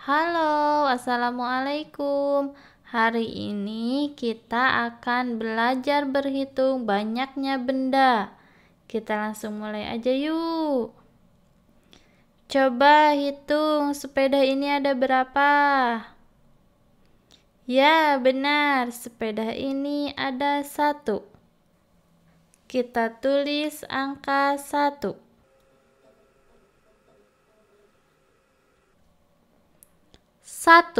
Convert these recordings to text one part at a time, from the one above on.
Halo, Assalamualaikum. Hari ini kita akan belajar berhitung banyaknya benda. Kita langsung mulai aja yuk. Coba hitung sepeda ini ada berapa? Ya, benar. Sepeda ini ada satu. Kita tulis angka satu. 1.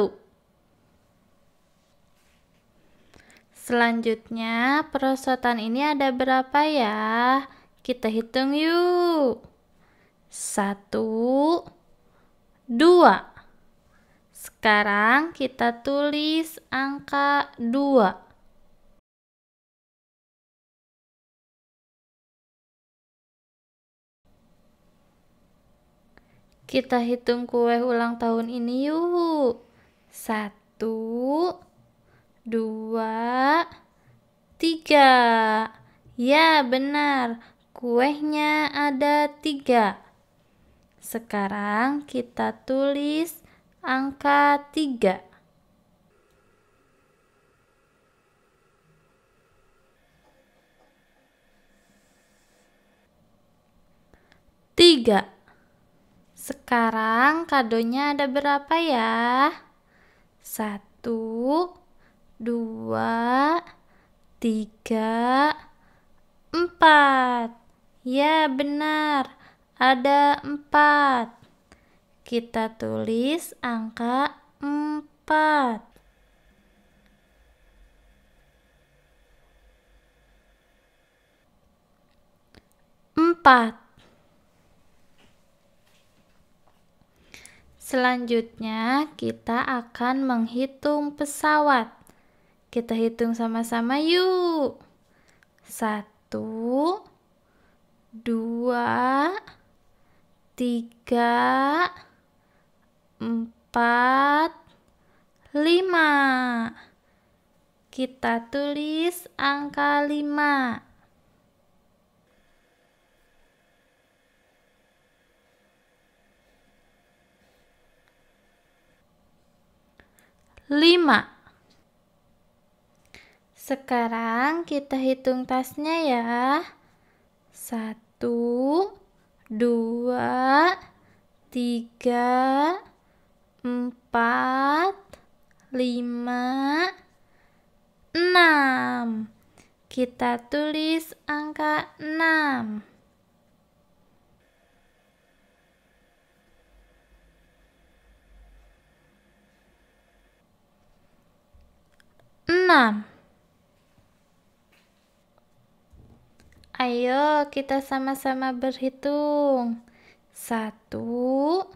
Selanjutnya, perosotan ini ada berapa ya? Kita hitung yuk. Satu, dua. Sekarang kita tulis angka dua. Kita hitung kue ulang tahun ini yuk. Satu, dua, tiga. Ya, benar. kuenya ada tiga. Sekarang kita tulis angka tiga. Tiga. Sekarang kadonya ada berapa ya? Satu, dua, tiga, empat. Ya, benar. Ada empat. Kita tulis angka empat. Empat. Selanjutnya, kita akan menghitung pesawat. Kita hitung sama-sama yuk. Satu, dua, tiga, empat, lima. Kita tulis angka lima. 5 sekarang kita hitung tasnya ya. Satu, dua, tiga, empat, lima, enam. Kita tulis angka enam. mana? Ayo kita sama-sama berhitung Satu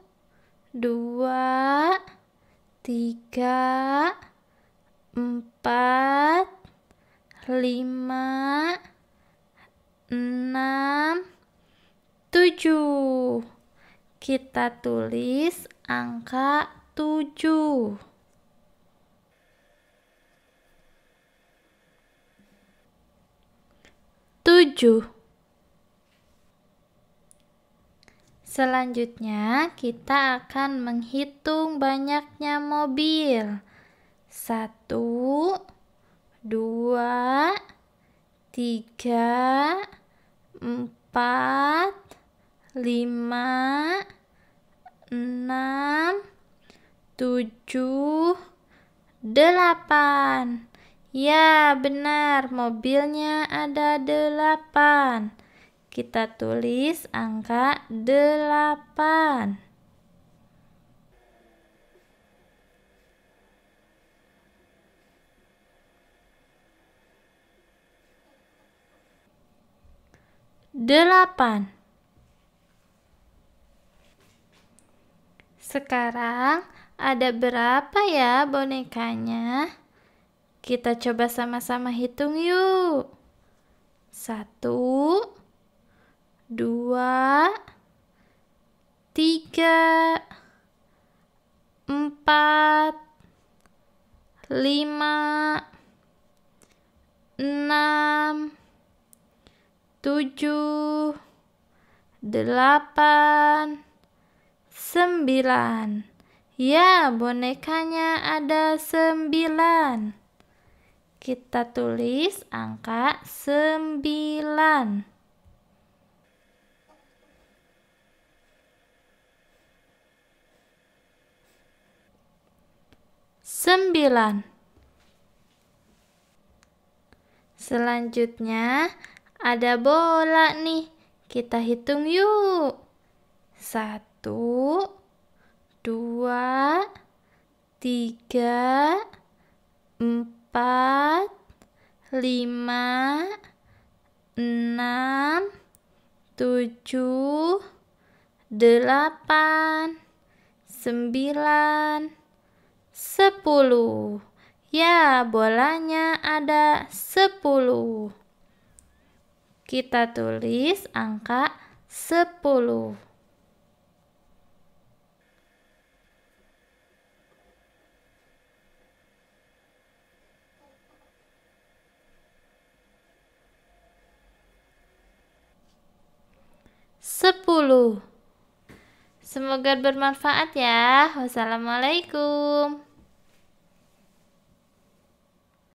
Dua Tiga Empat Lima Enam Tujuh Kita tulis angka tujuh 7. Selanjutnya, kita akan menghitung banyaknya mobil. 1 2 3 4 5 6 7 8 Ya, benar. Mobilnya ada delapan. Kita tulis angka delapan. Delapan. Sekarang ada berapa ya bonekanya? Kita coba sama-sama hitung yuk. Satu, dua, tiga, empat, lima, enam, tujuh, delapan, sembilan. Ya, bonekanya ada sembilan. Kita tulis angka 9. Sembilan. Selanjutnya ada bola nih. Kita hitung yuk. Satu, dua, tiga, empat empat, lima, enam, tujuh, delapan, sembilan, sepuluh. Ya, bolanya ada sepuluh. Kita tulis angka sepuluh. 10. Semoga bermanfaat ya. Wassalamualaikum.